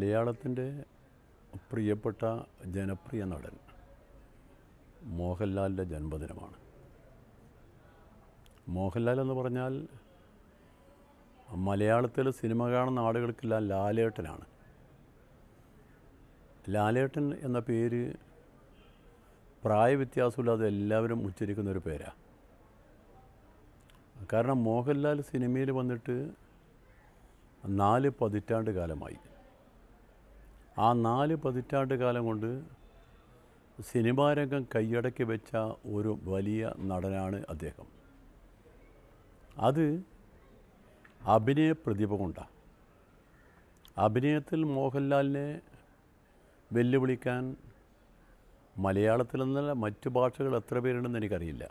മലയാളത്തിൻ്റെ പ്രിയപ്പെട്ട ജനപ്രിയ നടൻ മോഹൻലാലിൻ്റെ ജന്മദിനമാണ് മോഹൻലാൽ എന്ന് പറഞ്ഞാൽ മലയാളത്തിൽ സിനിമ കാണുന്ന ആളുകൾക്കെല്ലാം ലാലേട്ടനാണ് ലാലേട്ടൻ എന്ന പേര് പ്രായവ്യത്യാസമില്ലാതെ എല്ലാവരും ഉച്ചരിക്കുന്ന ഒരു പേരാണ് കാരണം മോഹൻലാൽ സിനിമയിൽ വന്നിട്ട് നാല് പതിറ്റാണ്ട് കാലമായി ആ നാല് പതിറ്റാണ്ട് കാലം കൊണ്ട് സിനിമാരംഗം കൈയടക്കി വെച്ച ഒരു വലിയ നടനാണ് അദ്ദേഹം അത് അഭിനയ പ്രതിഭ കൊണ്ടാണ് അഭിനയത്തിൽ മോഹൻലാലിനെ വെല്ലുവിളിക്കാൻ മലയാളത്തിൽ നിന്നല്ല മറ്റു ഭാഷകൾ എത്ര പേരുണ്ടെന്ന് എനിക്കറിയില്ല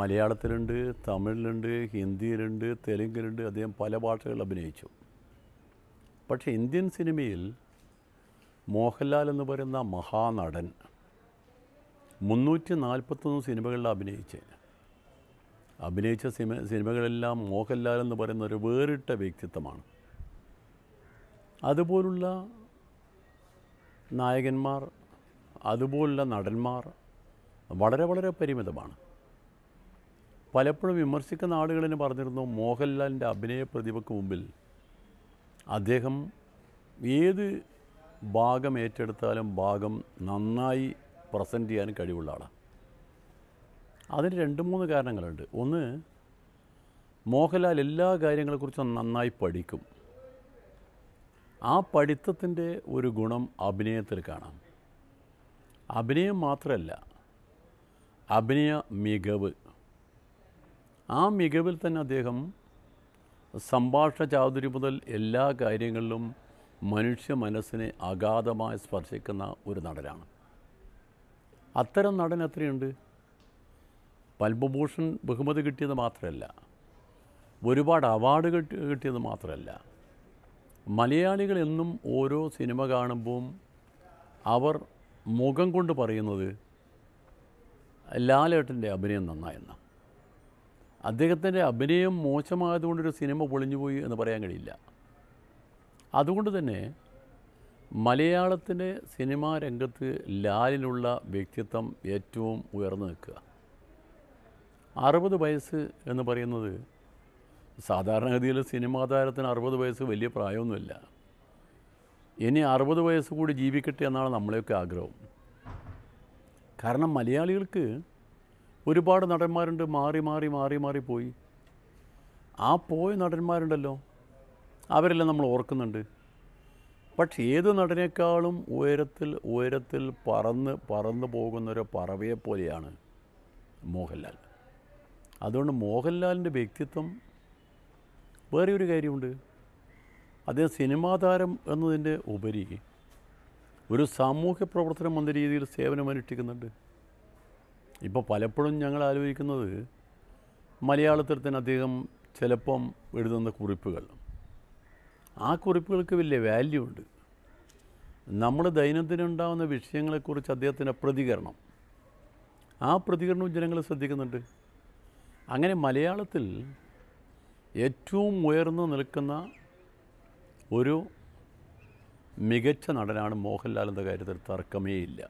മലയാളത്തിലുണ്ട് തമിഴിലുണ്ട് ഹിന്ദിയിലുണ്ട് തെലുങ്കിലുണ്ട് അദ്ദേഹം പല ഭാഷകളിൽ അഭിനയിച്ചു പക്ഷേ ഇന്ത്യൻ സിനിമയിൽ മോഹൻലാൽ എന്ന് പറയുന്ന മഹാനടൻ മുന്നൂറ്റി നാൽപ്പത്തൊന്ന് സിനിമകളിൽ അഭിനയിച്ച് അഭിനയിച്ച സിനിമ സിനിമകളെല്ലാം മോഹൻലാൽ എന്ന് പറയുന്ന ഒരു വേറിട്ട വ്യക്തിത്വമാണ് അതുപോലുള്ള നായകന്മാർ അതുപോലുള്ള നടന്മാർ വളരെ വളരെ പരിമിതമാണ് പലപ്പോഴും വിമർശിക്കുന്ന ആളുകളെന്ന് പറഞ്ഞിരുന്നു മോഹൻലാലിൻ്റെ അഭിനയ പ്രതിഭയ്ക്ക് മുമ്പിൽ അദ്ദേഹം ഏത് ഭാഗം ഏറ്റെടുത്താലും ഭാഗം നന്നായി പ്രസൻറ്റ് ചെയ്യാൻ കഴിവുള്ള ആളാണ് അതിന് രണ്ട് മൂന്ന് കാരണങ്ങളുണ്ട് ഒന്ന് മോഹൻലാൽ എല്ലാ കാര്യങ്ങളെക്കുറിച്ചും നന്നായി പഠിക്കും ആ പഠിത്തത്തിൻ്റെ ഒരു ഗുണം അഭിനയത്തിൽ കാണാം അഭിനയം മാത്രമല്ല അഭിനയ മികവ് ആ മികവിൽ തന്നെ അദ്ദേഹം സംഭാഷ ചാതുരി മുതൽ എല്ലാ കാര്യങ്ങളിലും മനുഷ്യ മനസ്സിനെ അഗാധമായി സ്പർശിക്കുന്ന ഒരു നടനാണ് അത്തരം നടൻ എത്രയുണ്ട് പത്മഭൂഷൺ ബഹുമതി കിട്ടിയത് മാത്രമല്ല ഒരുപാട് അവാർഡ് കിട്ടി കിട്ടിയത് മാത്രമല്ല മലയാളികൾ എന്നും ഓരോ സിനിമ കാണുമ്പോൾ അവർ മുഖം കൊണ്ട് പറയുന്നത് ലാലേട്ടൻ്റെ അഭിനയം നന്നായെന്നാണ് അദ്ദേഹത്തിൻ്റെ അഭിനയം മോശമായതുകൊണ്ടൊരു സിനിമ പൊളിഞ്ഞുപോയി എന്ന് പറയാൻ കഴിയില്ല അതുകൊണ്ട് തന്നെ മലയാളത്തിൻ്റെ സിനിമാ രംഗത്ത് ലാലിലുള്ള വ്യക്തിത്വം ഏറ്റവും ഉയർന്നു നിൽക്കുക അറുപത് വയസ്സ് എന്ന് പറയുന്നത് സാധാരണഗതിയിൽ സിനിമാ താരത്തിന് അറുപത് വയസ്സ് വലിയ പ്രായമൊന്നുമില്ല ഇനി അറുപത് വയസ്സ് കൂടി ജീവിക്കട്ടെ എന്നാണ് നമ്മളെയൊക്കെ ആഗ്രഹം കാരണം മലയാളികൾക്ക് ഒരുപാട് നടന്മാരുണ്ട് മാറി മാറി മാറി മാറി പോയി ആ പോയ നടന്മാരുണ്ടല്ലോ അവരെല്ലാം നമ്മൾ ഓർക്കുന്നുണ്ട് പക്ഷേ ഏത് നടനേക്കാളും ഉയരത്തിൽ ഉയരത്തിൽ പറന്ന് പറന്നു പോകുന്നൊരു പറവയെ പോലെയാണ് മോഹൻലാൽ അതുകൊണ്ട് മോഹൻലാലിൻ്റെ വ്യക്തിത്വം വേറെ ഒരു കാര്യമുണ്ട് അദ്ദേഹം സിനിമാ താരം എന്നതിൻ്റെ ഉപരി ഒരു സാമൂഹ്യ പ്രവർത്തനം എന്ന രീതിയിൽ സേവനമനുഷ്ഠിക്കുന്നുണ്ട് ഇപ്പോൾ പലപ്പോഴും ഞങ്ങൾ ആലോചിക്കുന്നത് മലയാളത്തിൽ തന്നെ അദ്ദേഹം ചിലപ്പം എഴുതുന്ന കുറിപ്പുകൾ ആ കുറിപ്പുകൾക്ക് വലിയ വാല്യൂ ഉണ്ട് നമ്മൾ ഉണ്ടാകുന്ന വിഷയങ്ങളെക്കുറിച്ച് അദ്ദേഹത്തിൻ്റെ പ്രതികരണം ആ പ്രതികരണവും ജനങ്ങൾ ശ്രദ്ധിക്കുന്നുണ്ട് അങ്ങനെ മലയാളത്തിൽ ഏറ്റവും ഉയർന്നു നിൽക്കുന്ന ഒരു മികച്ച നടനാണ് മോഹൻലാൽ കാര്യത്തിൽ തർക്കമേ ഇല്ല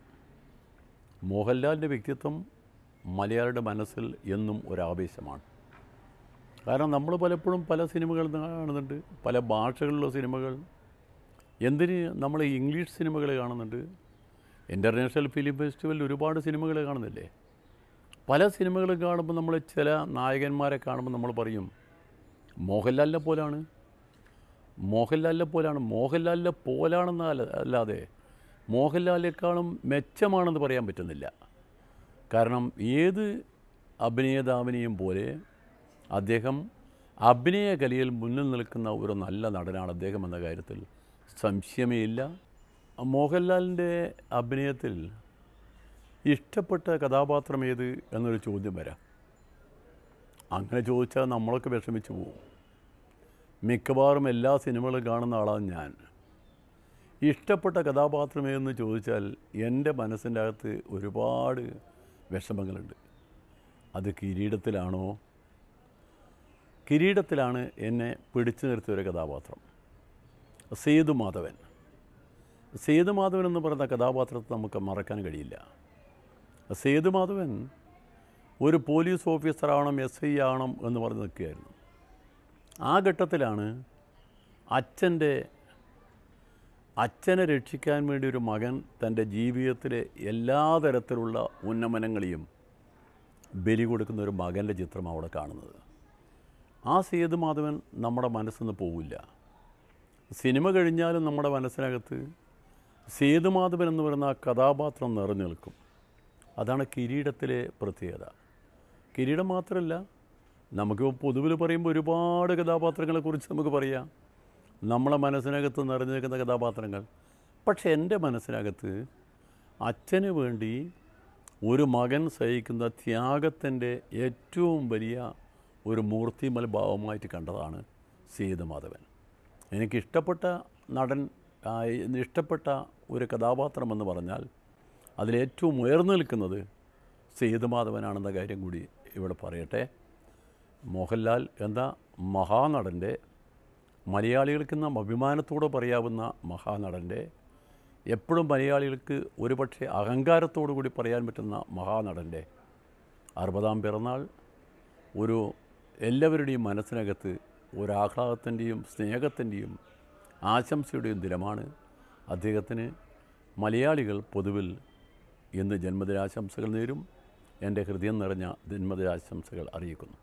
മോഹൻലാലിൻ്റെ വ്യക്തിത്വം മലയാളിയുടെ മനസ്സിൽ എന്നും ഒരാവേശമാണ് കാരണം നമ്മൾ പലപ്പോഴും പല സിനിമകൾ കാണുന്നുണ്ട് പല ഭാഷകളിലുള്ള സിനിമകൾ എന്തിന് നമ്മൾ ഇംഗ്ലീഷ് സിനിമകൾ കാണുന്നുണ്ട് ഇൻ്റർനാഷണൽ ഫിലിം ഫെസ്റ്റിവലിൽ ഒരുപാട് സിനിമകൾ കാണുന്നില്ലേ പല സിനിമകളും കാണുമ്പോൾ നമ്മൾ ചില നായകന്മാരെ കാണുമ്പോൾ നമ്മൾ പറയും മോഹൻലാലിനെ പോലാണ് മോഹൻലാലിനെ പോലാണ് മോഹൻലാലിനെ പോലാണെന്ന് അല്ലാതെ മോഹൻലാലിനേക്കാളും മെച്ചമാണെന്ന് പറയാൻ പറ്റുന്നില്ല കാരണം ഏത് അഭിനേതാവിനെയും പോലെ അദ്ദേഹം അഭിനയ കലയിൽ മുന്നിൽ നിൽക്കുന്ന ഒരു നല്ല നടനാണ് അദ്ദേഹം എന്ന കാര്യത്തിൽ സംശയമേ ഇല്ല മോഹൻലാലിൻ്റെ അഭിനയത്തിൽ ഇഷ്ടപ്പെട്ട കഥാപാത്രം ഏത് എന്നൊരു ചോദ്യം വരാം അങ്ങനെ ചോദിച്ചാൽ നമ്മളൊക്കെ വിഷമിച്ചു പോകും മിക്കവാറും എല്ലാ സിനിമകളും കാണുന്ന ആളാണ് ഞാൻ ഇഷ്ടപ്പെട്ട കഥാപാത്രം ഏതെന്ന് ചോദിച്ചാൽ എൻ്റെ മനസ്സിൻ്റെ അകത്ത് ഒരുപാട് വിഷമങ്ങളുണ്ട് അത് കിരീടത്തിലാണോ കിരീടത്തിലാണ് എന്നെ പിടിച്ചു നിർത്തിയ ഒരു കഥാപാത്രം സേതുമാധവൻ മാധവൻ മാധവൻ എന്ന് പറയുന്ന കഥാപാത്രത്തെ നമുക്ക് മറക്കാൻ കഴിയില്ല സേതുമാധവൻ മാധവൻ ഒരു പോലീസ് ഓഫീസറാവണം എസ് ഐ ആവണം എന്ന് പറഞ്ഞ് നിൽക്കുകയായിരുന്നു ആ ഘട്ടത്തിലാണ് അച്ഛൻ്റെ അച്ഛനെ രക്ഷിക്കാൻ വേണ്ടി ഒരു മകൻ തൻ്റെ ജീവിതത്തിലെ എല്ലാ തരത്തിലുള്ള ഉന്നമനങ്ങളെയും ബലി കൊടുക്കുന്ന ഒരു മകൻ്റെ ചിത്രം അവിടെ കാണുന്നത് ആ സേതുമാധവൻ നമ്മുടെ മനസ്സിൽ നിന്ന് പോവില്ല സിനിമ കഴിഞ്ഞാലും നമ്മുടെ മനസ്സിനകത്ത് സേതുമാധവൻ എന്ന് പറയുന്ന ആ കഥാപാത്രം നിറഞ്ഞു നിൽക്കും അതാണ് കിരീടത്തിലെ പ്രത്യേകത കിരീടം മാത്രമല്ല നമുക്കിപ്പോൾ പൊതുവിൽ പറയുമ്പോൾ ഒരുപാട് കഥാപാത്രങ്ങളെക്കുറിച്ച് നമുക്ക് പറയാം നമ്മളെ മനസ്സിനകത്ത് നിറഞ്ഞു നിൽക്കുന്ന കഥാപാത്രങ്ങൾ പക്ഷെ എൻ്റെ മനസ്സിനകത്ത് അച്ഛന് വേണ്ടി ഒരു മകൻ സഹിക്കുന്ന ത്യാഗത്തിൻ്റെ ഏറ്റവും വലിയ ഒരു മൂർത്തിമൽ ഭാവമായിട്ട് കണ്ടതാണ് സീതമാധവൻ എനിക്കിഷ്ടപ്പെട്ട നടൻ ഇഷ്ടപ്പെട്ട ഒരു കഥാപാത്രമെന്ന് പറഞ്ഞാൽ അതിലേറ്റവും ഉയർന്നു നിൽക്കുന്നത് സേതുമാധവനാണെന്ന കാര്യം കൂടി ഇവിടെ പറയട്ടെ മോഹൻലാൽ എന്ന മഹാനടൻ്റെ മലയാളികൾക്ക് നാം അഭിമാനത്തോടെ പറയാവുന്ന മഹാനടൻ്റെ എപ്പോഴും മലയാളികൾക്ക് ഒരുപക്ഷെ അഹങ്കാരത്തോടു കൂടി പറയാൻ പറ്റുന്ന മഹാനടൻ്റെ അറുപതാം പിറന്നാൾ ഒരു എല്ലാവരുടെയും മനസ്സിനകത്ത് ഒരാഹ്ലാദത്തിൻ്റെയും സ്നേഹത്തിൻ്റെയും ആശംസയുടെയും ദിനമാണ് അദ്ദേഹത്തിന് മലയാളികൾ പൊതുവിൽ ഇന്ന് ജന്മദിനാശംസകൾ നേരും എൻ്റെ ഹൃദയം നിറഞ്ഞ ജന്മദിനാശംസകൾ അറിയിക്കുന്നു